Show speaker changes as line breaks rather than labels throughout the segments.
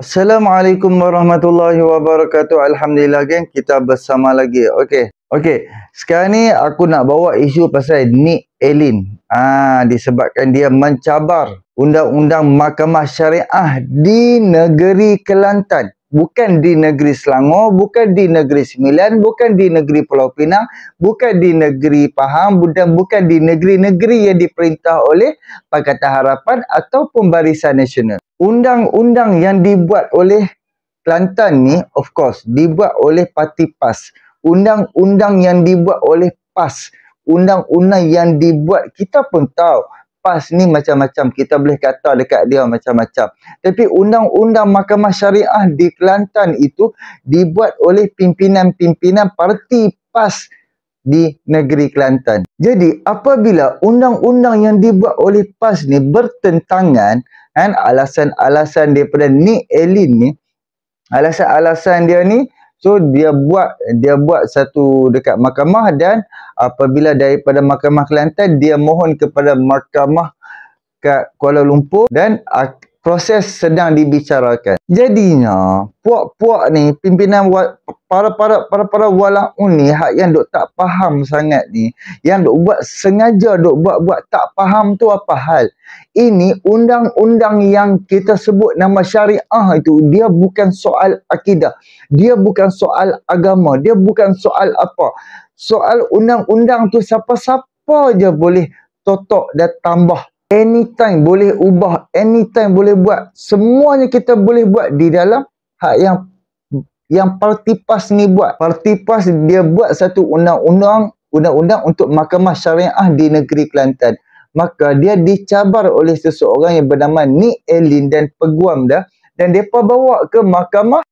Assalamualaikum warahmatullahi wabarakatuh. Alhamdulillah geng, kita bersama lagi. Okey. Okey. Sekarang ni aku nak bawa isu pasal ni, Elin. Ah disebabkan dia mencabar undang-undang Mahkamah Syariah di negeri Kelantan bukan di negeri Selangor, bukan di negeri Sembilan, bukan di negeri Pulau Pinang, bukan di negeri Pahang, dan bukan di negeri-negeri yang diperintah oleh Pakatan Harapan ataupun Barisan Nasional. Undang-undang yang dibuat oleh Kelantan ni, of course, dibuat oleh parti PAS. Undang-undang yang dibuat oleh PAS, undang-undang yang dibuat, kita pun tahu, Pas ni macam-macam kita boleh kata dekat dia macam-macam tapi undang-undang mahkamah syariah di Kelantan itu dibuat oleh pimpinan-pimpinan parti PAS di negeri Kelantan jadi apabila undang-undang yang dibuat oleh PAS ni bertentangan kan, alasan-alasan daripada Nick Elin ni alasan-alasan dia ni So dia buat dia buat satu dekat mahkamah dan apabila daripada mahkamah Kelantan dia mohon kepada mahkamah kat Kuala Lumpur dan proses sedang dibicarakan. Jadinya, puak-puak ni, pimpinan para-para para-para walang uni hak yang duk tak faham sangat ni, yang duk buat sengaja duk buat-buat tak faham tu apa hal. Ini undang-undang yang kita sebut nama syariah itu, dia bukan soal akidah. Dia bukan soal agama. Dia bukan soal apa. Soal undang-undang tu siapa-siapa je boleh totok dan tambah anytime boleh ubah anytime boleh buat semuanya kita boleh buat di dalam hak yang yang parti pas ni buat parti pas dia buat satu undang-undang undang-undang untuk mahkamah syariah di negeri Kelantan maka dia dicabar oleh seseorang yang bernama Ni Elin dan peguam dah dan depa bawa ke mahkamah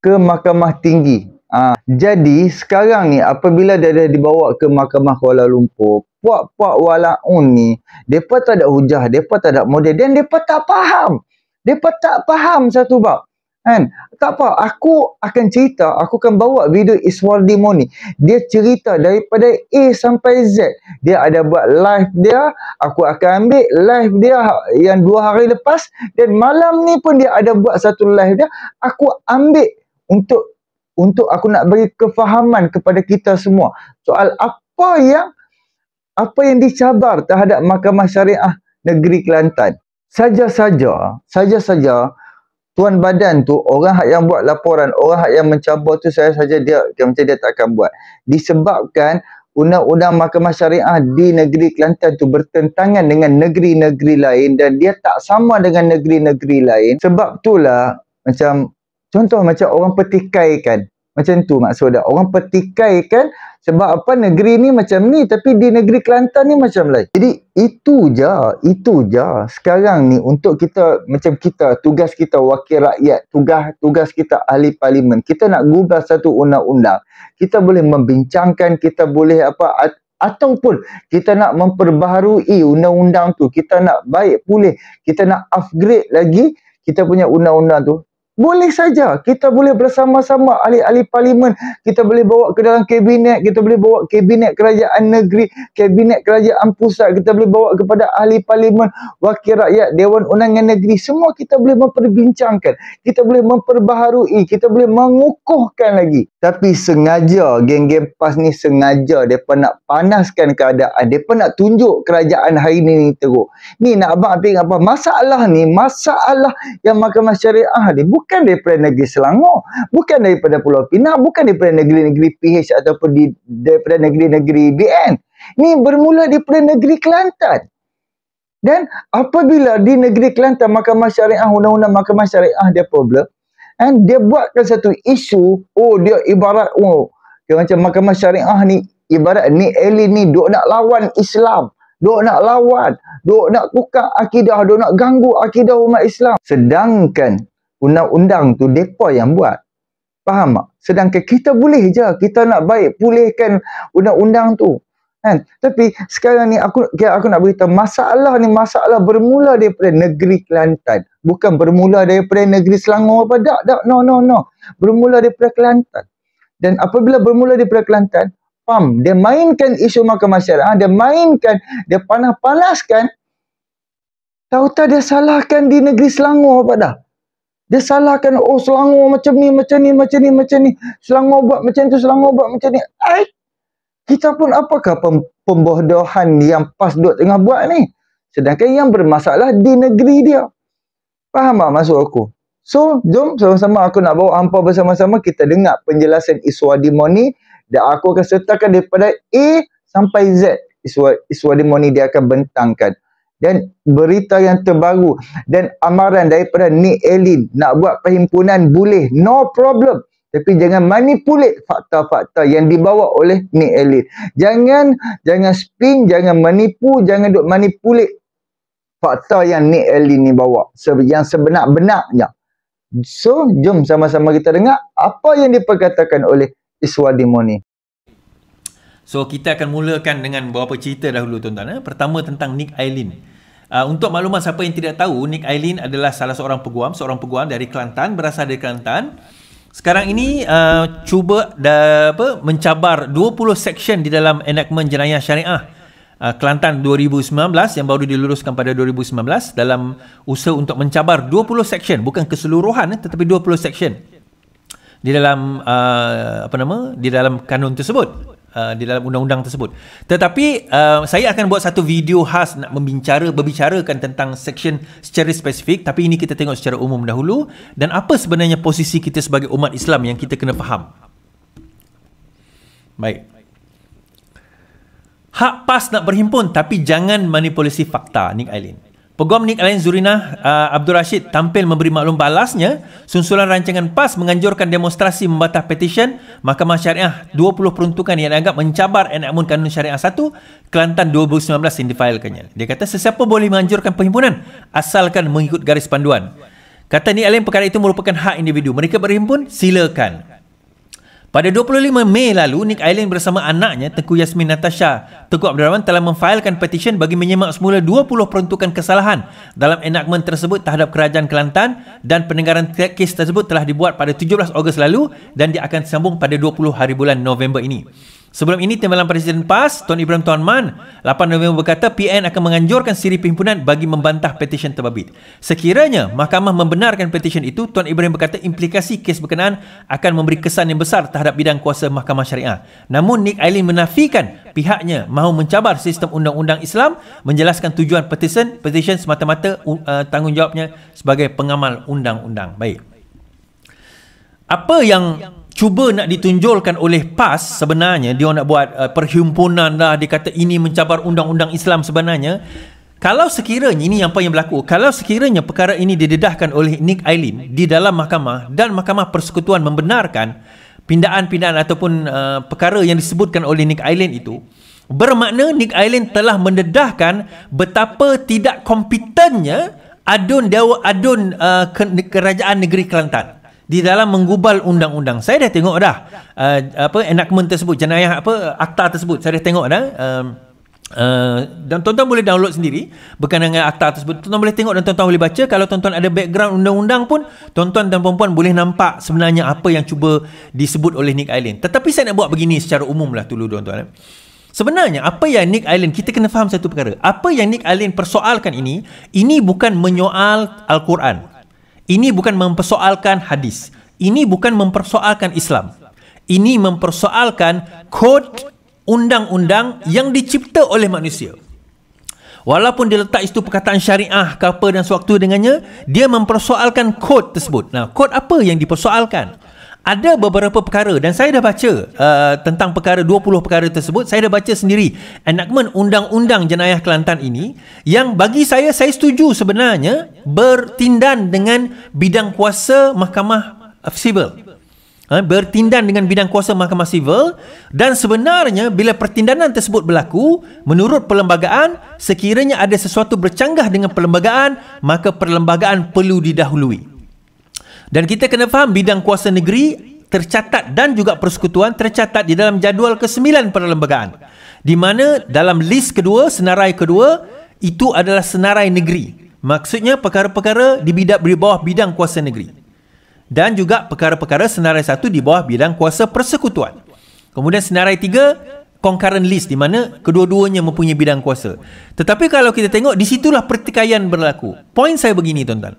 ke mahkamah tinggi ha. jadi sekarang ni apabila dia dah dibawa ke mahkamah Kuala Lumpur puak-puak wala'un ni, mereka tak ada hujah, mereka tak ada model, dan mereka tak faham. Mereka tak faham satu bab. Kan? Tak apa, aku akan cerita, aku akan bawa video Iswar Dimoni. Dia cerita daripada A sampai Z. Dia ada buat live dia, aku akan ambil live dia yang dua hari lepas. Dan malam ni pun dia ada buat satu live dia, aku ambil untuk untuk aku nak beri kefahaman kepada kita semua. Soal apa yang apa yang dicabar terhadap Mahkamah Syariah Negeri Kelantan. Saja-saja, saja-saja Tuan Badan tu orang hak yang buat laporan, orang hak yang mencabar tu saya saja dia macam dia tak akan buat. Disebabkan undang-undang Mahkamah Syariah di Negeri Kelantan tu bertentangan dengan negeri-negeri lain dan dia tak sama dengan negeri-negeri lain. Sebab itulah macam contoh macam orang petikaikan. Macam tu maksud dia. Orang petikaikan sebab apa negeri ni macam ni tapi di negeri Kelantan ni macam lain. Jadi itu je, itu je sekarang ni untuk kita macam kita tugas kita wakil rakyat, tugas tugas kita ahli parlimen. Kita nak gubah satu undang-undang. Kita boleh membincangkan, kita boleh apa ataupun kita nak memperbaharui undang-undang tu, kita nak baik pulih, kita nak upgrade lagi kita punya undang-undang tu boleh saja kita boleh bersama-sama ahli-ahli parlimen kita boleh bawa ke dalam kabinet kita boleh bawa kabinet kerajaan negeri kabinet kerajaan pusat kita boleh bawa kepada ahli parlimen wakil rakyat dewan undangan negeri semua kita boleh memperbincangkan kita boleh memperbaharui kita boleh mengukuhkan lagi tapi sengaja geng-geng PAS ni sengaja dia nak panaskan keadaan dia nak tunjuk kerajaan hari ini ni teruk ni nak abang tengok apa masalah ni masalah yang mahkamah syariah ni Buk bukan daripada negeri Selangor, bukan daripada Pulau Pinang, bukan daripada negeri-negeri PH ataupun di, daripada negeri-negeri BN. Ini bermula daripada negeri Kelantan. Dan apabila di negeri Kelantan Mahkamah Syariah, Undang-Undang Mahkamah Syariah dia problem, and dia buatkan satu isu, oh dia ibarat, oh, dia macam Mahkamah Syariah ni, ibarat ni alien ni duk nak lawan Islam. Duk nak lawan, duk nak tukar akidah, duk nak ganggu akidah umat Islam. Sedangkan undang-undang tu depa yang buat. Faham tak? Sedangkan kita boleh je kita nak baik pulihkan undang-undang tu. Kan? Tapi sekarang ni aku aku nak beritahu masalah ni masalah bermula daripada negeri Kelantan. Bukan bermula daripada negeri Selangor apa dak dak no no no. Bermula daripada Kelantan. Dan apabila bermula daripada Kelantan, pam dia mainkan isu mahkamah masyarakat, dia mainkan, dia panah-panaskan Tahu tak dia salahkan di negeri Selangor apa dah? Dia salahkan, oh Selangor macam ni, macam ni, macam ni, macam ni. Selangor buat macam tu, Selangor buat macam ni. Ay! Eh? Kita pun apakah pem pembodohan yang PAS duduk tengah buat ni? Sedangkan yang bermasalah di negeri dia. Faham tak maksud aku? So, jom sama-sama aku nak bawa hampa bersama-sama. Kita dengar penjelasan Iswadi Moni. Dan aku akan sertakan daripada A sampai Z. Iswadi Moni dia akan bentangkan dan berita yang terbaru dan amaran daripada Nick Elin nak buat perhimpunan boleh no problem tapi jangan manipulate fakta-fakta yang dibawa oleh Nick Elin jangan jangan spin jangan menipu jangan duk manipulate fakta yang Nick Elin ni bawa yang sebenar-benarnya so jom sama-sama kita dengar apa yang diperkatakan oleh Iswadi Moni
So kita akan mulakan dengan beberapa cerita dahulu tuan-tuan eh. Pertama tentang Nick Aileen uh, ah, Untuk maklumat siapa yang tidak tahu Nick Aileen adalah salah seorang peguam Seorang peguam dari Kelantan Berasal dari Kelantan Sekarang ini uh, cuba da, apa, mencabar 20 section Di dalam enactment jenayah syariah uh, Kelantan 2019 Yang baru diluluskan pada 2019 Dalam usaha untuk mencabar 20 section Bukan keseluruhan eh, tetapi 20 section di dalam uh, apa nama di dalam kanun tersebut Uh, di dalam undang-undang tersebut. Tetapi uh, saya akan buat satu video khas nak membincara berbicarakan tentang section secara spesifik tapi ini kita tengok secara umum dahulu dan apa sebenarnya posisi kita sebagai umat Islam yang kita kena faham. Baik. Hak PAS nak berhimpun tapi jangan manipulasi fakta, Nick Aileen. Peguam Nick Alain Zurina uh, Abdul Rashid tampil memberi maklum balasnya susulan rancangan PAS menganjurkan demonstrasi membatah petisyen Mahkamah Syariah 20 peruntukan yang dianggap mencabar Mun kanun syariah 1 Kelantan 2019 yang difailkannya. Dia kata sesiapa boleh menganjurkan perhimpunan asalkan mengikut garis panduan. Kata Nick Alain perkara itu merupakan hak individu. Mereka berhimpun silakan. Pada 25 Mei lalu, Nick Island bersama anaknya, Tengku Yasmin Natasha, Tengku Abdul Rahman telah memfailkan petisyen bagi menyemak semula 20 peruntukan kesalahan dalam enakmen tersebut terhadap Kerajaan Kelantan dan pendengaran kes tersebut telah dibuat pada 17 Ogos lalu dan dia akan sambung pada 20 hari bulan November ini. Sebelum ini Timbalan Presiden PAS Tuan Ibrahim Tuan Man 8 November berkata PN akan menganjurkan siri pimpinan bagi membantah petisyen terbabit. Sekiranya mahkamah membenarkan petisyen itu Tuan Ibrahim berkata implikasi kes berkenaan akan memberi kesan yang besar terhadap bidang kuasa mahkamah syariah. Namun Nick Aileen menafikan pihaknya mahu mencabar sistem undang-undang Islam menjelaskan tujuan petisyen petisyen semata-mata uh, tanggungjawabnya sebagai pengamal undang-undang. Baik. Apa yang, yang cuba nak ditunjulkan oleh PAS sebenarnya dia nak buat uh, perhimpunan lah dia kata ini mencabar undang-undang Islam sebenarnya kalau sekiranya ini yang apa yang berlaku kalau sekiranya perkara ini didedahkan oleh Nick Aileen di dalam mahkamah dan mahkamah persekutuan membenarkan pindaan-pindaan ataupun uh, perkara yang disebutkan oleh Nick Aileen itu bermakna Nick Aileen telah mendedahkan betapa tidak kompetennya adun dewa adun uh, kerajaan negeri Kelantan di dalam menggubal undang-undang. Saya dah tengok dah uh, apa enactment tersebut, jenayah apa akta tersebut. Saya dah tengok dah. Um, Uh, dan tuan-tuan boleh download sendiri bukan dengan akta tersebut tuan-tuan boleh tengok dan tuan-tuan boleh baca kalau tuan-tuan ada background undang-undang pun tuan-tuan dan puan-puan boleh nampak sebenarnya apa yang cuba disebut oleh Nick Island tetapi saya nak buat begini secara umum lah dulu tuan-tuan sebenarnya apa yang Nick Island kita kena faham satu perkara apa yang Nick Island persoalkan ini ini bukan menyoal Al-Quran ini bukan mempersoalkan hadis. Ini bukan mempersoalkan Islam. Ini mempersoalkan kod undang-undang yang dicipta oleh manusia. Walaupun dia letak itu perkataan syariah ke apa dan sewaktu dengannya, dia mempersoalkan kod tersebut. Nah, kod apa yang dipersoalkan? ada beberapa perkara dan saya dah baca uh, tentang perkara 20 perkara tersebut saya dah baca sendiri Enakmen undang-undang jenayah Kelantan ini yang bagi saya saya setuju sebenarnya bertindan dengan bidang kuasa mahkamah civil uh, ha, bertindan dengan bidang kuasa mahkamah civil dan sebenarnya bila pertindanan tersebut berlaku menurut perlembagaan sekiranya ada sesuatu bercanggah dengan perlembagaan maka perlembagaan perlu didahului dan kita kena faham bidang kuasa negeri tercatat dan juga persekutuan tercatat di dalam jadual kesembilan perlembagaan. Di mana dalam list kedua, senarai kedua, itu adalah senarai negeri. Maksudnya perkara-perkara di bidang di bawah bidang kuasa negeri. Dan juga perkara-perkara senarai satu di bawah bidang kuasa persekutuan. Kemudian senarai tiga, concurrent list di mana kedua-duanya mempunyai bidang kuasa. Tetapi kalau kita tengok, di situlah pertikaian berlaku. Poin saya begini, tuan-tuan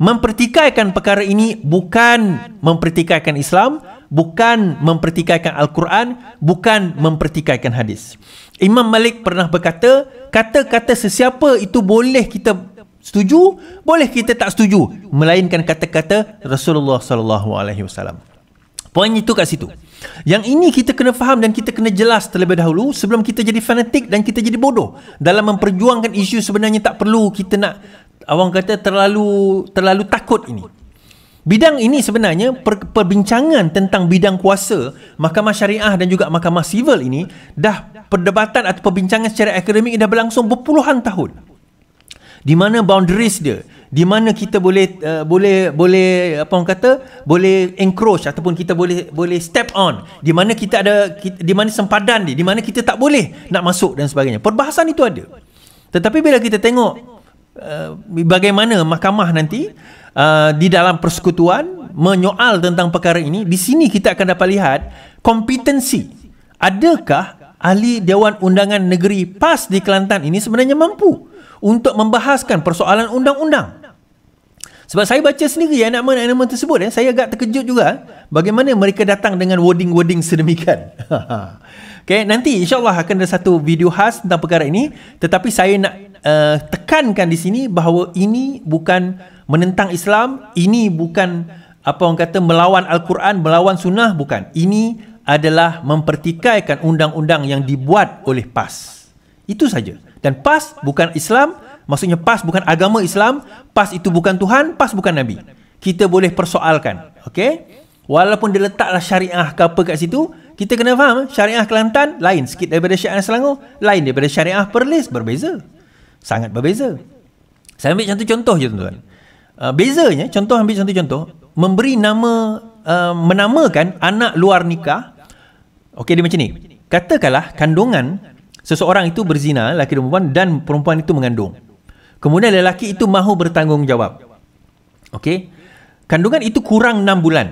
mempertikaikan perkara ini bukan mempertikaikan Islam, bukan mempertikaikan Al-Quran, bukan mempertikaikan hadis. Imam Malik pernah berkata, kata-kata sesiapa itu boleh kita setuju, boleh kita tak setuju, melainkan kata-kata Rasulullah SAW. Poin itu kat situ. Yang ini kita kena faham dan kita kena jelas terlebih dahulu sebelum kita jadi fanatik dan kita jadi bodoh dalam memperjuangkan isu sebenarnya tak perlu kita nak Awang kata terlalu terlalu takut ini. Bidang ini sebenarnya per, perbincangan tentang bidang kuasa Mahkamah Syariah dan juga Mahkamah Sivil ini dah perdebatan atau perbincangan secara akademik dah berlangsung berpuluhan tahun. Di mana boundaries dia? Di mana kita boleh uh, boleh boleh apa orang kata? Boleh encroach ataupun kita boleh boleh step on? Di mana kita ada di mana sempadan dia? Di mana kita tak boleh nak masuk dan sebagainya. Perbahasan itu ada. Tetapi bila kita tengok uh, bagaimana mahkamah nanti uh, di dalam persekutuan menyoal tentang perkara ini di sini kita akan dapat lihat kompetensi adakah ahli dewan undangan negeri PAS di Kelantan ini sebenarnya mampu untuk membahaskan persoalan undang-undang sebab saya baca sendiri ya nama-nama tersebut ya saya agak terkejut juga bagaimana mereka datang dengan wording-wording sedemikian Okay, nanti insyaAllah akan ada satu video khas tentang perkara ini. Tetapi saya nak uh, tekankan di sini bahawa ini bukan menentang Islam, ini bukan apa orang kata melawan Al-Quran, melawan Sunnah, bukan. Ini adalah mempertikaikan undang-undang yang dibuat oleh PAS. Itu saja. Dan PAS bukan Islam, maksudnya PAS bukan agama Islam, PAS itu bukan Tuhan, PAS bukan Nabi. Kita boleh persoalkan. Okay? Walaupun diletaklah syariah ke apa kat situ, kita kena faham syariah Kelantan lain sikit daripada syariah Selangor, lain daripada syariah Perlis, berbeza sangat berbeza. Saya ambil satu contoh je tuan-tuan. Uh, bezanya, contoh ambil satu contoh. Memberi nama, uh, menamakan anak luar nikah. Okey dia macam ni. Katakanlah kandungan seseorang itu berzina, lelaki dan perempuan dan perempuan itu mengandung. Kemudian lelaki itu mahu bertanggungjawab. Okey. Kandungan itu kurang 6 bulan.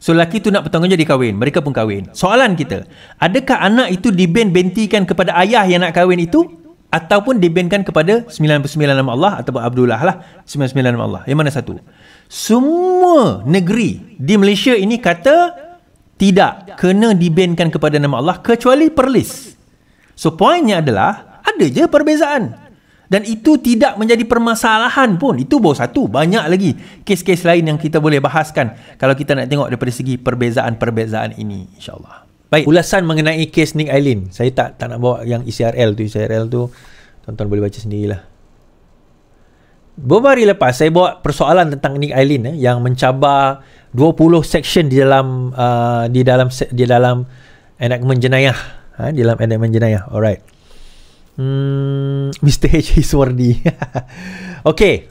So lelaki itu nak bertanggungjawab dikahwin. Mereka pun kahwin. Soalan kita, adakah anak itu dibentikan kepada ayah yang nak kahwin itu? ataupun dibinkan kepada 99 nama Allah ataupun Abdullah lah 99 nama Allah yang mana satu semua negeri di Malaysia ini kata tidak kena dibinkan kepada nama Allah kecuali Perlis so pointnya adalah ada je perbezaan dan itu tidak menjadi permasalahan pun itu baru satu banyak lagi kes-kes lain yang kita boleh bahaskan kalau kita nak tengok daripada segi perbezaan-perbezaan ini insyaAllah Baik. Ulasan mengenai kes Nick Aileen. Saya tak tak nak bawa yang ICRL e tu. ICRL e tu tuan-tuan boleh baca sendirilah. Beberapa hari lepas saya bawa persoalan tentang Nick Aileen eh, yang mencabar 20 section di dalam uh, di dalam di dalam enak menjenayah. Ha, di dalam enak menjenayah. Alright. Hmm, Mr. H. Hiswardi. okay.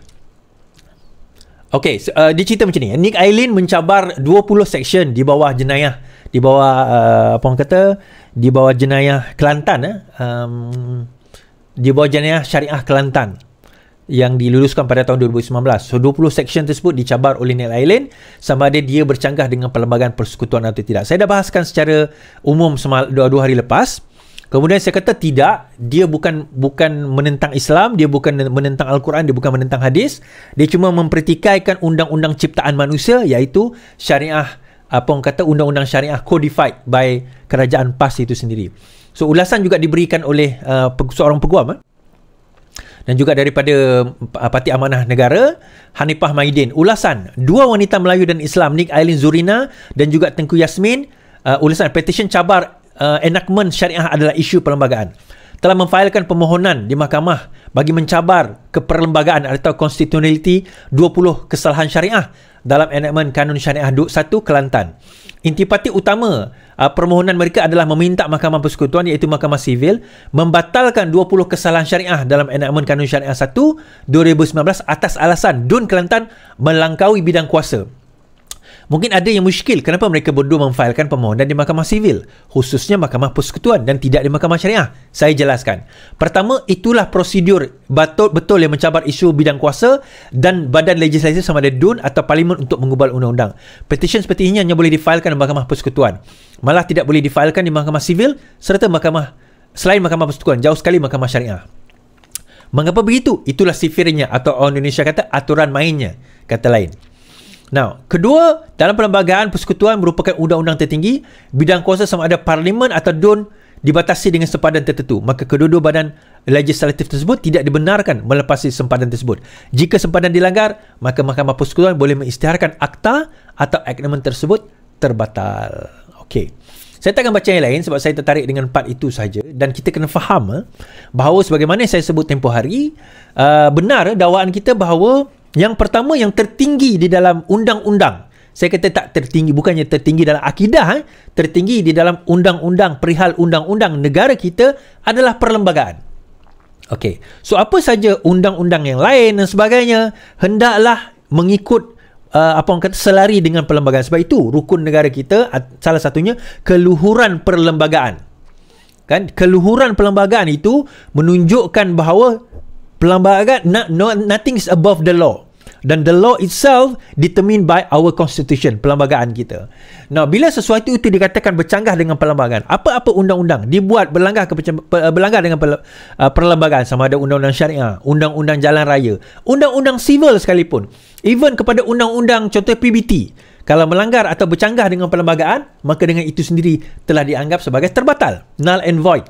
Okay, so, uh, dia cerita macam ni. Nick Aileen mencabar 20 section di bawah jenayah di bawah uh, apa orang kata di bawah jenayah Kelantan eh um, di bawah jenayah syariah Kelantan yang diluluskan pada tahun 2019. So 20 section tersebut dicabar oleh Neil Island sama ada dia bercanggah dengan perlembagaan persekutuan atau tidak. Saya dah bahaskan secara umum semal, dua, hari lepas. Kemudian saya kata tidak, dia bukan bukan menentang Islam, dia bukan menentang Al-Quran, dia bukan menentang hadis. Dia cuma mempertikaikan undang-undang ciptaan manusia iaitu syariah Islam apa orang kata undang-undang syariah codified by kerajaan PAS itu sendiri. So ulasan juga diberikan oleh uh, seorang peguam eh? dan juga daripada uh, Parti Amanah Negara Hanifah Maidin. Ulasan dua wanita Melayu dan Islam Nik Aileen Zurina dan juga Tengku Yasmin uh, ulasan petition cabar uh, enactment syariah adalah isu perlembagaan telah memfailkan permohonan di mahkamah bagi mencabar keperlembagaan atau constitutionality 20 kesalahan syariah dalam enakmen Kanun Syariah Duk 1 Kelantan. Intipati utama uh, permohonan mereka adalah meminta Mahkamah Persekutuan iaitu Mahkamah Sivil membatalkan 20 kesalahan syariah dalam enakmen Kanun Syariah 1 2019 atas alasan DUN Kelantan melangkaui bidang kuasa. Mungkin ada yang muskil kenapa mereka berdua memfailkan permohonan di mahkamah sivil khususnya mahkamah persekutuan dan tidak di mahkamah syariah. Saya jelaskan. Pertama, itulah prosedur betul-betul yang mencabar isu bidang kuasa dan badan legislatif sama ada DUN atau parlimen untuk mengubal undang-undang. Petition seperti ini hanya boleh difailkan di mahkamah persekutuan. Malah tidak boleh difailkan di mahkamah sivil serta mahkamah selain mahkamah persekutuan, jauh sekali mahkamah syariah. Mengapa begitu? Itulah sifirnya atau orang Indonesia kata aturan mainnya, kata lain. Now, kedua, dalam perlembagaan persekutuan merupakan undang-undang tertinggi, bidang kuasa sama ada parlimen atau don dibatasi dengan sempadan tertentu. Maka kedua-dua badan legislatif tersebut tidak dibenarkan melepasi sempadan tersebut. Jika sempadan dilanggar, maka Mahkamah Persekutuan boleh mengisytiharkan akta atau agreement tersebut terbatal. Okey. Saya tak akan baca yang lain sebab saya tertarik dengan part itu saja dan kita kena faham eh, bahawa sebagaimana saya sebut tempoh hari, uh, benar dakwaan kita bahawa yang pertama yang tertinggi di dalam undang-undang. Saya kata tak tertinggi, bukannya tertinggi dalam akidah. Eh? Tertinggi di dalam undang-undang, perihal undang-undang negara kita adalah perlembagaan. Okey, so apa saja undang-undang yang lain dan sebagainya, hendaklah mengikut uh, apa orang kata selari dengan perlembagaan. Sebab itu, rukun negara kita salah satunya keluhuran perlembagaan. Kan? Keluhuran perlembagaan itu menunjukkan bahawa Pelambagaan no, no, nothing is above the law. Dan the law itself determined by our constitution, pelambagaan kita. Now, bila sesuatu itu dikatakan bercanggah dengan pelambagaan, apa-apa undang-undang dibuat berlanggar, ke, eh, berlanggar dengan perlambagaan eh, sama ada undang-undang syariah, undang-undang jalan raya, undang-undang civil sekalipun. Even kepada undang-undang contoh PBT, kalau melanggar atau bercanggah dengan perlembagaan, maka dengan itu sendiri telah dianggap sebagai terbatal. Null and void.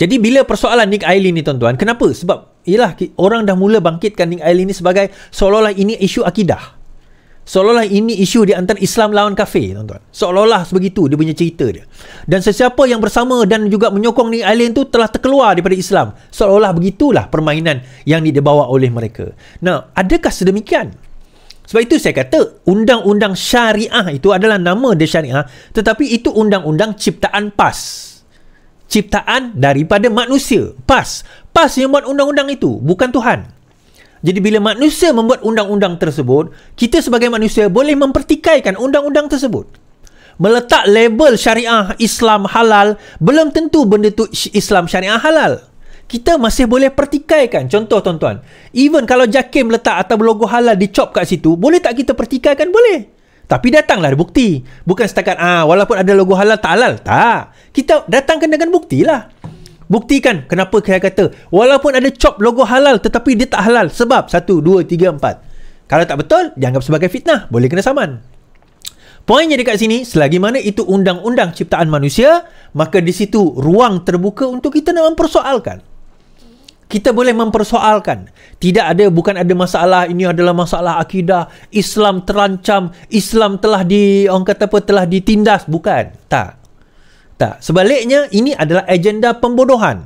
Jadi bila persoalan Nick Aileen ni tuan-tuan, kenapa? Sebab ialah orang dah mula bangkitkan Nick Aileen ni sebagai seolah-olah ini isu akidah. Seolah-olah ini isu di antara Islam lawan kafir tuan-tuan. Seolah-olah sebegitu dia punya cerita dia. Dan sesiapa yang bersama dan juga menyokong Nick Aileen tu telah terkeluar daripada Islam. Seolah-olah begitulah permainan yang dibawa oleh mereka. Nah, adakah sedemikian? Sebab itu saya kata undang-undang syariah itu adalah nama dia syariah tetapi itu undang-undang ciptaan PAS ciptaan daripada manusia. PAS. PAS yang buat undang-undang itu, bukan Tuhan. Jadi bila manusia membuat undang-undang tersebut, kita sebagai manusia boleh mempertikaikan undang-undang tersebut. Meletak label syariah Islam halal, belum tentu benda itu Islam syariah halal. Kita masih boleh pertikaikan. Contoh tuan-tuan, even kalau Jakim letak atau logo halal dicop kat situ, boleh tak kita pertikaikan? Boleh. Boleh. Tapi datanglah ada bukti. Bukan setakat ah walaupun ada logo halal tak halal. Tak. Kita datangkan dengan buktilah. Buktikan kenapa saya kata walaupun ada cop logo halal tetapi dia tak halal. Sebab 1 2 3 4. Kalau tak betul dianggap sebagai fitnah, boleh kena saman. Poinnya dekat sini, selagi mana itu undang-undang ciptaan manusia, maka di situ ruang terbuka untuk kita nak mempersoalkan kita boleh mempersoalkan tidak ada bukan ada masalah ini adalah masalah akidah Islam terancam Islam telah di orang kata apa telah ditindas bukan tak tak sebaliknya ini adalah agenda pembodohan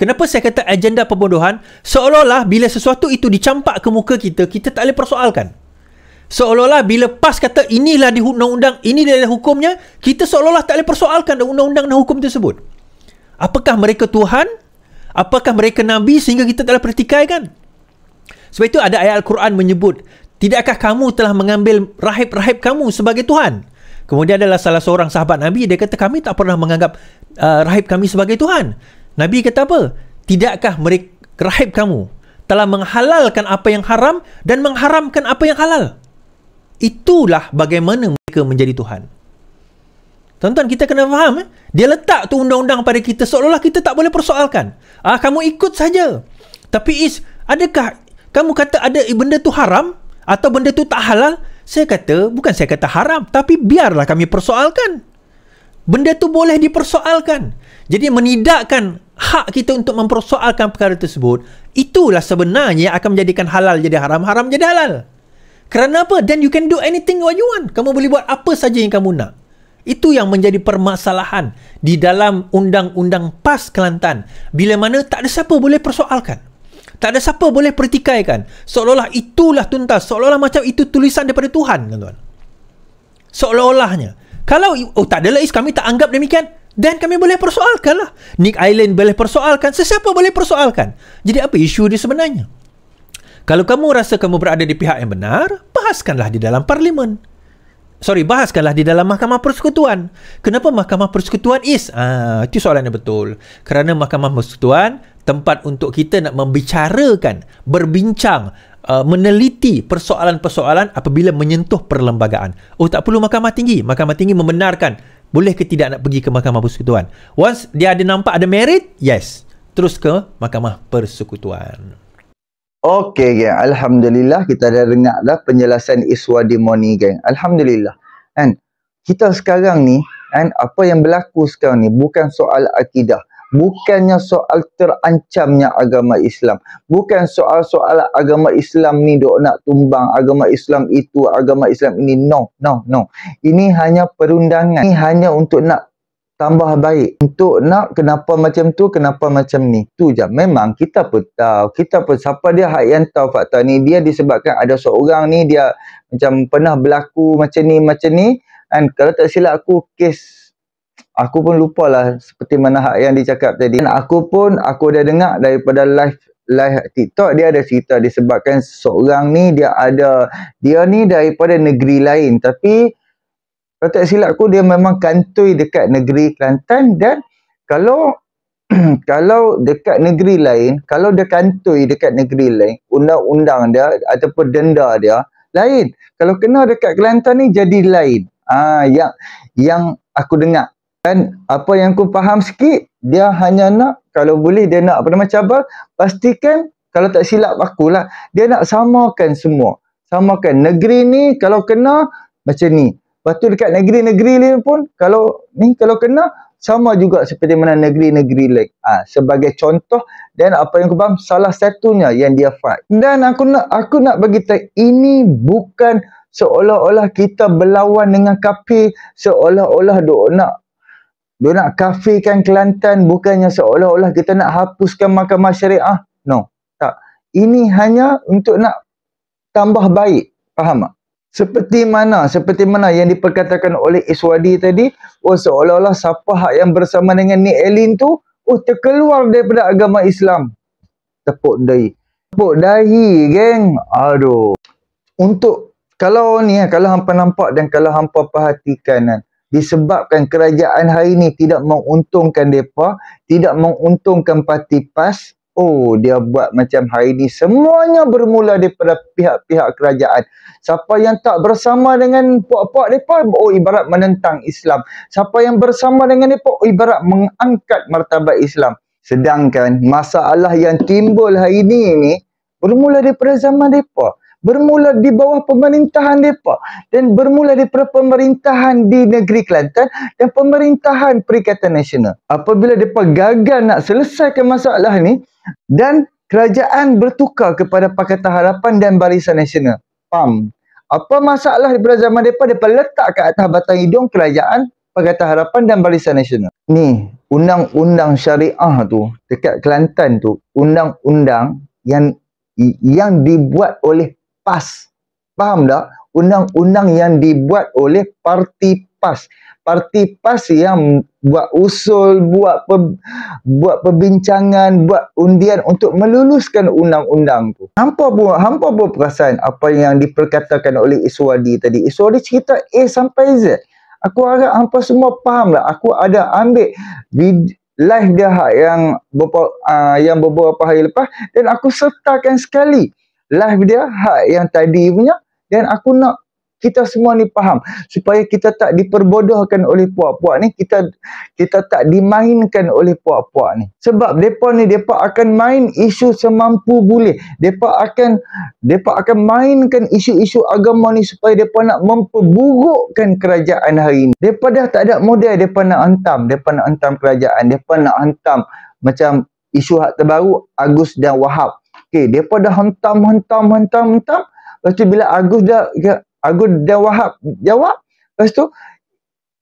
kenapa saya kata agenda pembodohan seolah-olah bila sesuatu itu dicampak ke muka kita kita tak boleh persoalkan Seolah-olah bila PAS kata inilah di undang-undang, ini adalah hukumnya, kita seolah-olah tak boleh persoalkan undang-undang dan hukum tersebut. Apakah mereka Tuhan? Apakah mereka Nabi sehingga kita telah pertikaikan? Sebab itu ada ayat Al-Quran menyebut, Tidakkah kamu telah mengambil rahib-rahib kamu sebagai Tuhan? Kemudian adalah salah seorang sahabat Nabi, dia kata kami tak pernah menganggap uh, rahib kami sebagai Tuhan. Nabi kata apa? Tidakkah mereka rahib kamu telah menghalalkan apa yang haram dan mengharamkan apa yang halal? Itulah bagaimana mereka menjadi Tuhan. Tuan-tuan kita kena faham eh? Dia letak tu undang-undang pada kita Seolah-olah kita tak boleh persoalkan Ah Kamu ikut saja Tapi is Adakah Kamu kata ada benda tu haram Atau benda tu tak halal Saya kata Bukan saya kata haram Tapi biarlah kami persoalkan Benda tu boleh dipersoalkan Jadi menidakkan Hak kita untuk mempersoalkan perkara tersebut Itulah sebenarnya yang akan menjadikan halal jadi haram Haram jadi halal Kerana apa? Then you can do anything what you want Kamu boleh buat apa saja yang kamu nak itu yang menjadi permasalahan di dalam undang-undang PAS Kelantan. Bila mana tak ada siapa boleh persoalkan. Tak ada siapa boleh pertikaikan. Seolah-olah itulah tuntas. Seolah-olah macam itu tulisan daripada Tuhan, kan. tuan Seolah-olahnya. Kalau, oh tak ada is, kami tak anggap demikian. Dan kami boleh persoalkan lah. Nick Island boleh persoalkan. Sesiapa boleh persoalkan. Jadi apa isu dia sebenarnya? Kalau kamu rasa kamu berada di pihak yang benar, bahaskanlah di dalam parlimen sorry bahaskanlah di dalam mahkamah persekutuan kenapa mahkamah persekutuan is ah itu soalan yang betul kerana mahkamah persekutuan tempat untuk kita nak membicarakan berbincang uh, meneliti persoalan-persoalan apabila menyentuh perlembagaan oh tak perlu mahkamah tinggi mahkamah tinggi membenarkan boleh ke tidak nak pergi ke mahkamah persekutuan once dia ada nampak ada merit yes terus ke mahkamah persekutuan
Okey, geng. Alhamdulillah kita dah dengar dah penjelasan Iswadi Moni, geng. Alhamdulillah. Kan? Kita sekarang ni, kan? Apa yang berlaku sekarang ni bukan soal akidah. Bukannya soal terancamnya agama Islam. Bukan soal-soal agama Islam ni dok nak tumbang. Agama Islam itu, agama Islam ini. No, no, no. Ini hanya perundangan. Ini hanya untuk nak tambah baik untuk nak kenapa macam tu kenapa macam ni tu je memang kita pun tahu kita pun siapa dia hak yang tahu fakta ni dia disebabkan ada seorang ni dia macam pernah berlaku macam ni macam ni and kalau tak silap aku kes aku pun lupa lah seperti mana hak yang dicakap tadi dan aku pun aku dah dengar daripada live live TikTok dia ada cerita disebabkan seorang ni dia ada dia ni daripada negeri lain tapi kalau tak silap aku dia memang kantoi dekat negeri Kelantan dan kalau kalau dekat negeri lain, kalau dia kantoi dekat negeri lain, undang-undang dia ataupun denda dia lain. Kalau kena dekat Kelantan ni jadi lain. Ah yang yang aku dengar dan apa yang aku faham sikit dia hanya nak kalau boleh dia nak pernah cabar pastikan kalau tak silap aku lah dia nak samakan semua samakan negeri ni kalau kena macam ni Lepas tu dekat negeri-negeri ni pun kalau ni kalau kena sama juga seperti mana negeri-negeri lain. Ha, sebagai contoh dan apa yang aku faham salah satunya yang dia fight. Dan aku nak aku nak bagi tahu ini bukan seolah-olah kita berlawan dengan kafe seolah-olah dok nak dia nak kafirkan Kelantan bukannya seolah-olah kita nak hapuskan mahkamah syariah. No. Tak. Ini hanya untuk nak tambah baik. Faham tak? Seperti mana, seperti mana yang diperkatakan oleh Iswadi tadi, oh seolah-olah siapa hak yang bersama dengan Nik Elin tu, oh terkeluar daripada agama Islam. Tepuk dahi. Tepuk dahi, geng. Aduh. Untuk, kalau ni, kalau hampa nampak dan kalau hampa perhatikan, kan, disebabkan kerajaan hari ini tidak menguntungkan mereka, tidak menguntungkan parti PAS, Oh, dia buat macam hari ini. Semuanya bermula daripada pihak-pihak kerajaan. Siapa yang tak bersama dengan puak-puak mereka, oh ibarat menentang Islam. Siapa yang bersama dengan mereka, oh ibarat mengangkat martabat Islam. Sedangkan masalah yang timbul hari ini, ini bermula daripada zaman mereka bermula di bawah pemerintahan mereka dan bermula di pemerintahan di negeri Kelantan dan pemerintahan Perikatan Nasional. Apabila mereka gagal nak selesaikan masalah ini dan kerajaan bertukar kepada Pakatan Harapan dan Barisan Nasional. PAM. Apa masalah daripada zaman mereka, mereka letak ke atas batang hidung kerajaan Pakatan Harapan dan Barisan Nasional. Ni, undang-undang syariah tu dekat Kelantan tu, undang-undang yang yang dibuat oleh PAS. Faham tak? Undang-undang yang dibuat oleh parti PAS. Parti PAS yang buat usul, buat pe, buat perbincangan, buat undian untuk meluluskan undang-undang tu. Hampa pun, hampa pun perasan apa yang diperkatakan oleh Iswadi tadi. Iswadi cerita A sampai Z. Aku harap hampa semua faham lah. Aku ada ambil video live dia yang beberapa, uh, yang beberapa hari lepas dan aku sertakan sekali life dia hak yang tadi punya dan aku nak kita semua ni faham supaya kita tak diperbodohkan oleh puak-puak ni kita kita tak dimainkan oleh puak-puak ni sebab depa ni depa akan main isu semampu boleh depa akan depa akan mainkan isu-isu agama ni supaya depa nak memperburukkan kerajaan hari ni depa dah tak ada modal depa nak hantam depa nak hantam kerajaan depa nak hantam macam isu hak terbaru Agus dan Wahab Okey, depa dah hentam hentam hentam hentam. Lepas tu bila Agus dah kira, Agus dan Wahab jawab, lepas tu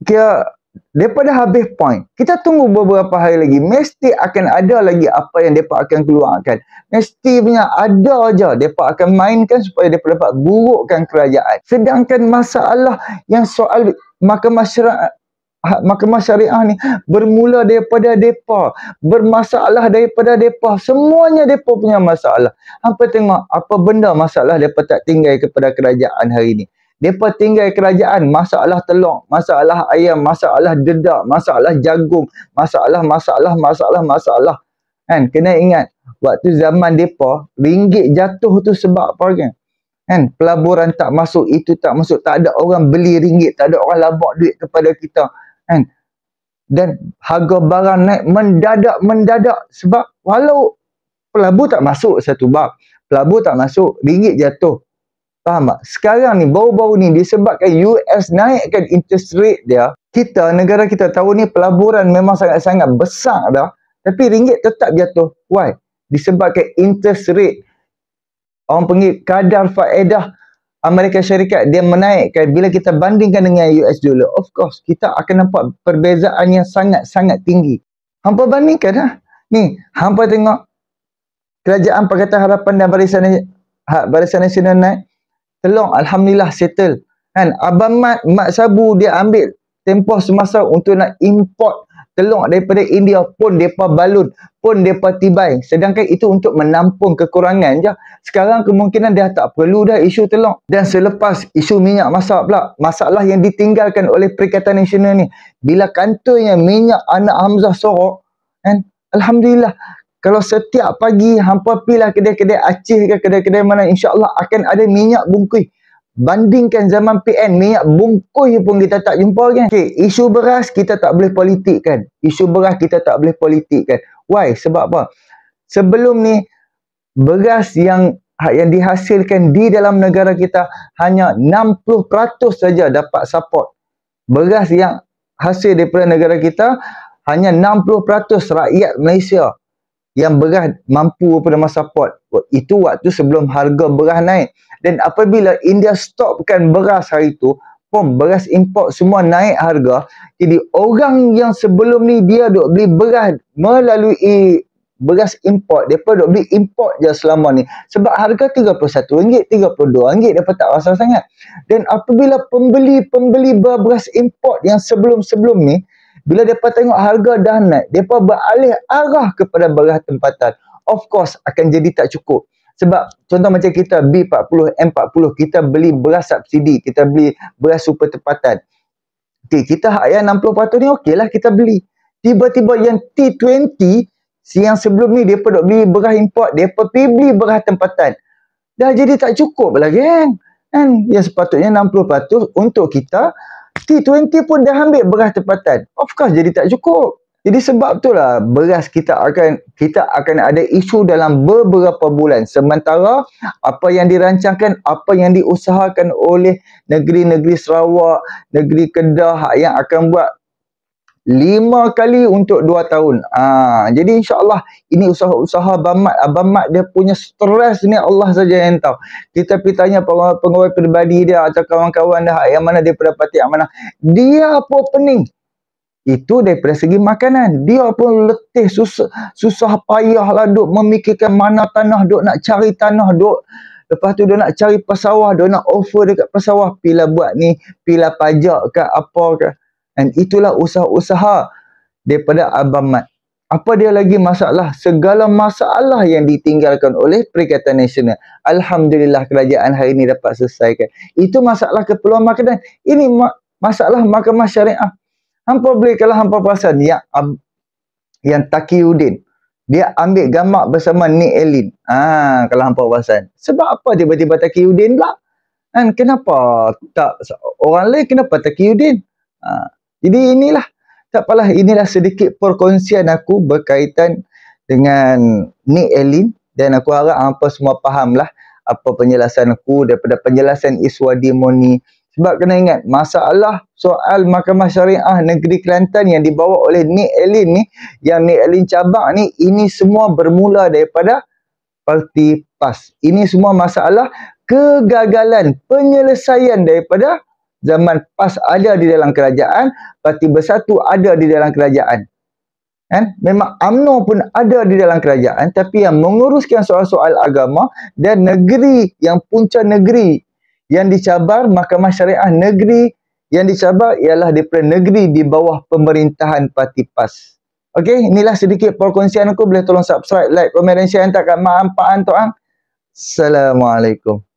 dia depa dah habis point. Kita tunggu beberapa hari lagi. Mesti akan ada lagi apa yang dia akan keluarkan. Mesti punya ada aja dia akan mainkan supaya dia dapat burukkan kerajaan. Sedangkan masalah yang soal makam masyarakat. Ah, mahkamah syariah ni bermula daripada depa bermasalah daripada depa semuanya depa punya masalah Apa tengok apa benda masalah depa tak tinggal kepada kerajaan hari ni depa tinggal kerajaan masalah telur masalah ayam masalah dedak masalah jagung masalah masalah masalah masalah kan kena ingat waktu zaman depa ringgit jatuh tu sebab apa kan kan pelaburan tak masuk itu tak masuk tak ada orang beli ringgit tak ada orang labak duit kepada kita kan dan harga barang naik mendadak-mendadak sebab walau pelabur tak masuk satu bab pelabur tak masuk ringgit jatuh faham tak sekarang ni bau-bau ni disebabkan US naikkan interest rate dia kita negara kita tahu ni pelaburan memang sangat-sangat besar dah tapi ringgit tetap jatuh why disebabkan interest rate orang panggil kadar faedah Amerika Syarikat dia menaikkan bila kita bandingkan dengan US dollar of course kita akan nampak perbezaan yang sangat-sangat tinggi hampa bandingkan lah ni hampa tengok kerajaan Pakatan Harapan dan Barisan ha, Barisan Nasional naik telur Alhamdulillah settle kan Abang Mat Mat Sabu dia ambil tempoh semasa untuk nak import telur daripada India pun mereka balut pun mereka tibai sedangkan itu untuk menampung kekurangan je sekarang kemungkinan dia tak perlu dah isu telur dan selepas isu minyak masak pula masalah yang ditinggalkan oleh Perikatan Nasional ni bila kantornya minyak anak Hamzah sorok kan Alhamdulillah kalau setiap pagi hampa pilih kedai-kedai Aceh ke kedai-kedai mana insyaAllah akan ada minyak bungkui bandingkan zaman PN minyak bungkus pun kita tak jumpa kan okay, isu beras kita tak boleh politik kan? isu beras kita tak boleh politik kan? why? sebab apa? sebelum ni beras yang yang dihasilkan di dalam negara kita hanya 60% saja dapat support beras yang hasil daripada negara kita hanya 60% rakyat Malaysia yang beras mampu pada masa support itu waktu sebelum harga beras naik dan apabila India stopkan beras hari itu pom beras import semua naik harga jadi orang yang sebelum ni dia duk beli beras melalui beras import depa duk beli import je selama ni sebab harga RM31 RM32 depa tak rasa sangat dan apabila pembeli-pembeli beras import yang sebelum-sebelum ni bila mereka tengok harga dah naik, mereka beralih arah kepada barah tempatan. Of course, akan jadi tak cukup. Sebab contoh macam kita B40, M40, kita beli beras subsidi, kita beli beras super tempatan. Okay, kita hak yang 60% ni okey lah kita beli. Tiba-tiba yang T20, siang sebelum ni mereka dok beli beras import, mereka pergi beli beras tempatan. Dah jadi tak cukup lah geng. Kan? kan? Yang sepatutnya 60% untuk kita T20 pun dah ambil beras tempatan. Of course jadi tak cukup. Jadi sebab itulah beras kita akan kita akan ada isu dalam beberapa bulan. Sementara apa yang dirancangkan, apa yang diusahakan oleh negeri-negeri Sarawak, negeri Kedah yang akan buat lima kali untuk dua tahun. Ha, jadi insyaallah ini usaha-usaha Abang Mat. Abang ah, Mat dia punya stres ni Allah saja yang tahu. Kita pergi tanya pengawal peribadi dia atau kawan-kawan dia yang mana dia pendapati yang mana. Dia apa pening. Itu daripada segi makanan. Dia pun letih susah, susah payah lah duk memikirkan mana tanah duk nak cari tanah duk. Lepas tu dia nak cari pesawah, dia nak offer dekat pesawah. Pila buat ni, pila pajak ke apa ke. And itulah usaha-usaha daripada Abang Mat. Apa dia lagi masalah? Segala masalah yang ditinggalkan oleh Perikatan Nasional. Alhamdulillah kerajaan hari ini dapat selesaikan. Itu masalah keperluan makanan. Ini ma masalah mahkamah syariah. Hampa boleh kalau hampa perasan ya, yang, um, yang Takiuddin. Dia ambil gambar bersama Nick Elin. Ah, ha, kalau hampa perasan. Sebab apa tiba-tiba Takiuddin pula? Kan kenapa tak orang lain kenapa Takiuddin? Ah, ha, jadi inilah tak apalah inilah sedikit perkongsian aku berkaitan dengan Nick Elin dan aku harap hangpa semua fahamlah apa penjelasan aku daripada penjelasan Iswadi Moni sebab kena ingat masalah soal Mahkamah Syariah Negeri Kelantan yang dibawa oleh Nick Elin ni yang Nick Elin cabang ni ini semua bermula daripada parti PAS. Ini semua masalah kegagalan penyelesaian daripada zaman PAS ada di dalam kerajaan, Parti Bersatu ada di dalam kerajaan. Kan? Memang UMNO pun ada di dalam kerajaan tapi yang menguruskan soal-soal agama dan negeri yang punca negeri yang dicabar mahkamah syariah negeri yang dicabar ialah di daripada negeri di bawah pemerintahan Parti PAS. Okey, inilah sedikit perkongsian aku. Boleh tolong subscribe, like, komen dan share. Hantar kat mak, ampak, antuk, Assalamualaikum.